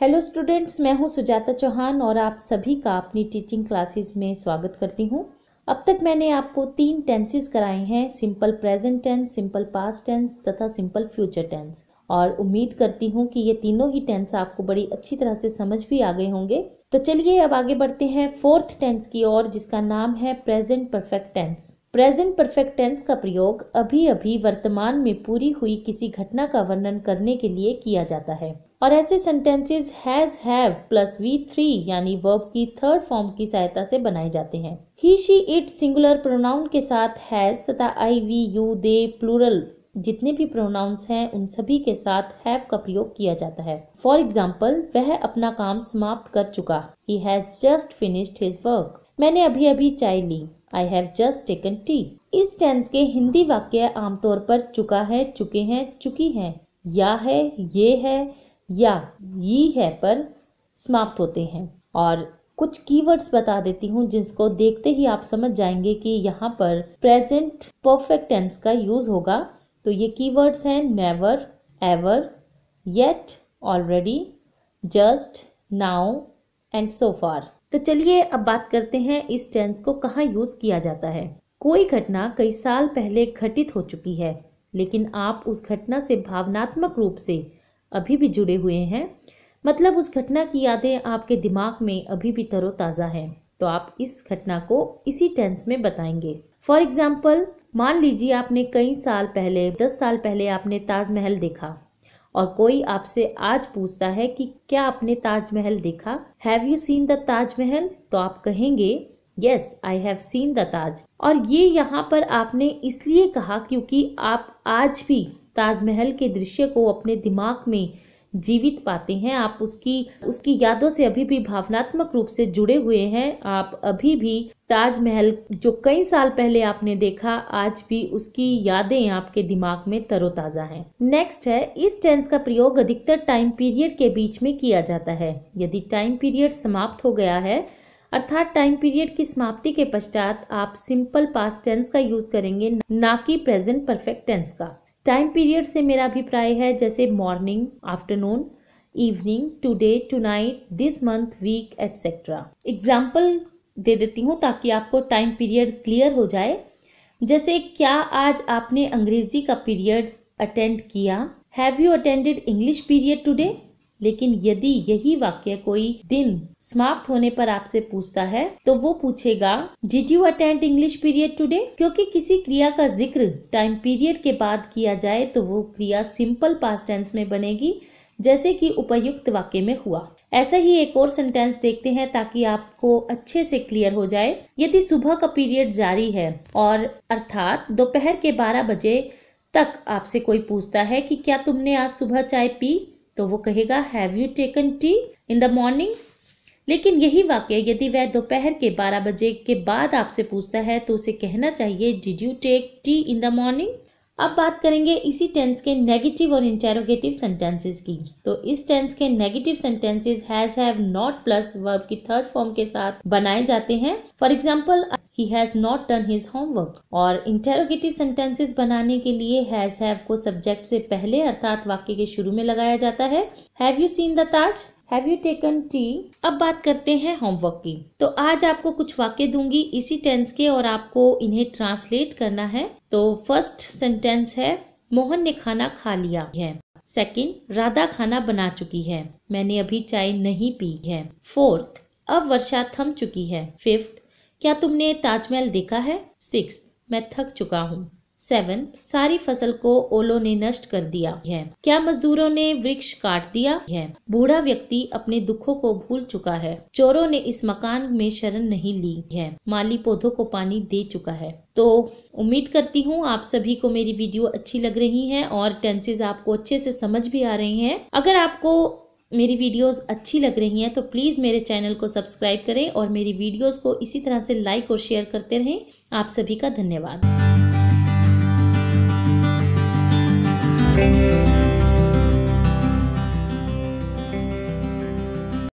hello students मैं हूं सुजाता चौहान और आप सभी का अपनी टीचिंग क्लासेस में स्वागत करती हूं अब तक मैंने आपको तीन टेंसेस कराए हैं simple present tense simple past tense तथा सिंपल फ्यूचर टेंस और उम्मीद करती हूं कि ये तीनों ही टेंस आपको बड़ी अच्छी तरह से समझ भी आ गए होंगे तो चलिए अब आगे बढ़ते हैं फोर्थ टेंस की और जिसका नाम है present perfect tense present perfect tense का प्रयोग अभी अभी वर्तमान में पूरी हुई किसी घटना का वर्णन करने के लिए किया जाता है और ऐसे sentences has have plus V three यानी वर्ब की थर्ड फॉर्म की सहायता से बनाए जाते हैं he she it singular pronoun के साथ हैज तथा I we you they plural जितने भी प्रोनाउंस हैं उन सभी के साथ हैव का प्रयोग किया जाता है फॉर एग्जाम्पल वह अपना काम समाप्त कर चुका he has just finished his work मैंने अभी अभी चाय ली I have just taken tea इस टेंस के हिंदी वाक्य आमतौर पर चुका है चुके हैं चुकी हैं या है ये है या ये है पर समाप्त होते हैं और कुछ कीवर्ड्स बता देती हूँ जिसको देखते ही आप समझ जाएंगे कि यहाँ पर प्रेजेंट परफेक्ट टेंस का यूज होगा तो ये कीवर्ड्स हैं never ever yet already just now and so far तो चलिए अब बात करते हैं इस टेंस को कहाँ यूज़ किया जाता है कोई घटना कई साल पहले घटित हो चुकी है लेकिन आप उस घटना से भावनात्मक रूप से अभी भी जुड़े हुए हैं मतलब उस घटना की यादें आपके दिमाग में अभी भी तरोताज़ा हैं तो आप इस घटना को इसी टेंस में बताएंगे फॉर एग्जाम्पल मान लीजिए आपने कई साल पहले दस साल पहले आपने ताजमहल देखा और कोई आपसे आज पूछता है कि क्या आपने ताजमहल देखा have you seen the Taj Mahal तो आप कहेंगे yes I have seen the Taj और ये यहाँ पर आपने इसलिए कहा क्योंकि आप आज भी ताजमहल के दृश्य को अपने दिमाग में जीवित पाते हैं आप उसकी उसकी यादों से अभी भी भावनात्मक रूप से जुड़े हुए हैं आप अभी भी ताजमहल जो कई साल पहले आपने देखा आज भी उसकी यादें आपके दिमाग में तरोताज़ा हैं नेक्स्ट है इस टेंस का प्रयोग अधिकतर टाइम पीरियड के बीच में किया जाता है यदि टाइम पीरियड समाप्त हो गया है अर्थात टाइम पीरियड की समाप्ति के पश्चात आप सिंपल पास्ट टेंस का यूज करेंगे ना कि प्रेजेंट परफेक्ट टेंस का टाइम पीरियड से मेरा अभिप्राय है जैसे morning afternoon evening today tonight this month week etcetera example दे देती हूँ ताकि आपको टाइम पीरियड क्लियर हो जाए जैसे क्या आज आपने अंग्रेजी का पीरियड अटेंड किया have you attended English period today लेकिन यदि यही वाक्य कोई दिन समाप्त होने पर आपसे पूछता है तो वो पूछेगा did you attend English period today क्योंकि किसी क्रिया का जिक्र टाइम पीरियड के बाद किया जाए तो वो क्रिया सिंपल पास्ट टेंस में बनेगी जैसे कि उपयुक्त वाक्य में हुआ ऐसा ही एक और सेंटेंस देखते हैं ताकि आपको अच्छे से क्लियर हो जाए यदि सुबह का पीरियड जारी है और अर्थात दोपहर के बारह बजे तक आपसे कोई पूछता है कि क्या तुमने आज सुबह चाय पी तो वो कहेगा have you taken tea in the morning लेकिन यही वाक्य यदि वह दोपहर के बारह बजे के बाद आपसे पूछता है तो उसे कहना चाहिए did you take tea in the morning अब बात करेंगे इसी टेंस के नेगेटिव और इंटेरोगेटिव सेंटेंसेस की तो इस टेंस के negative sentences has have not plus verb की थर्ड फॉर्म के साथ बनाए जाते हैं for example he has not done his homework और इंटेरोगेटिव सेंटेंसेस बनाने के लिए हैज हैव को सब्जेक्ट से पहले अर्थात वाक्य के शुरू में लगाया जाता है have you seen the Taj have you taken tea अब बात करते हैं होमवर्क की तो आज आपको कुछ वाक्य दूंगी इसी टेंस के और आपको इन्हें ट्रांसलेट करना है तो फर्स्ट सेंटेंस है मोहन ने खाना खा लिया है सेकंड राधा खाना बना चुकी है मैंने अभी चाय नहीं पी है फोर्थ अब वर्षा थम चुकी है फिफ्थ क्या तुमने ताजमहल देखा है सिक्स मैं थक चुका हूँ सेवन सारी फसल को ओलो ने नष्ट कर दिया है क्या मजदूरों ने वृक्ष काट दिया है बूढ़ा व्यक्ति अपने दुखों को भूल चुका है चोरों ने इस मकान में शरण नहीं ली है माली पौधों को पानी दे चुका है तो उम्मीद करती हूँ आप सभी को मेरी वीडियो अच्छी लग रही है और टेंसेज आपको अच्छे से समझ भी आ रहे हैं अगर आपको मेरी वीडियोस अच्छी लग रही हैं तो प्लीज़ मेरे चैनल को सब्सक्राइब करें और मेरी वीडियोस को इसी तरह से लाइक और शेयर करते रहें आप सभी का धन्यवाद Música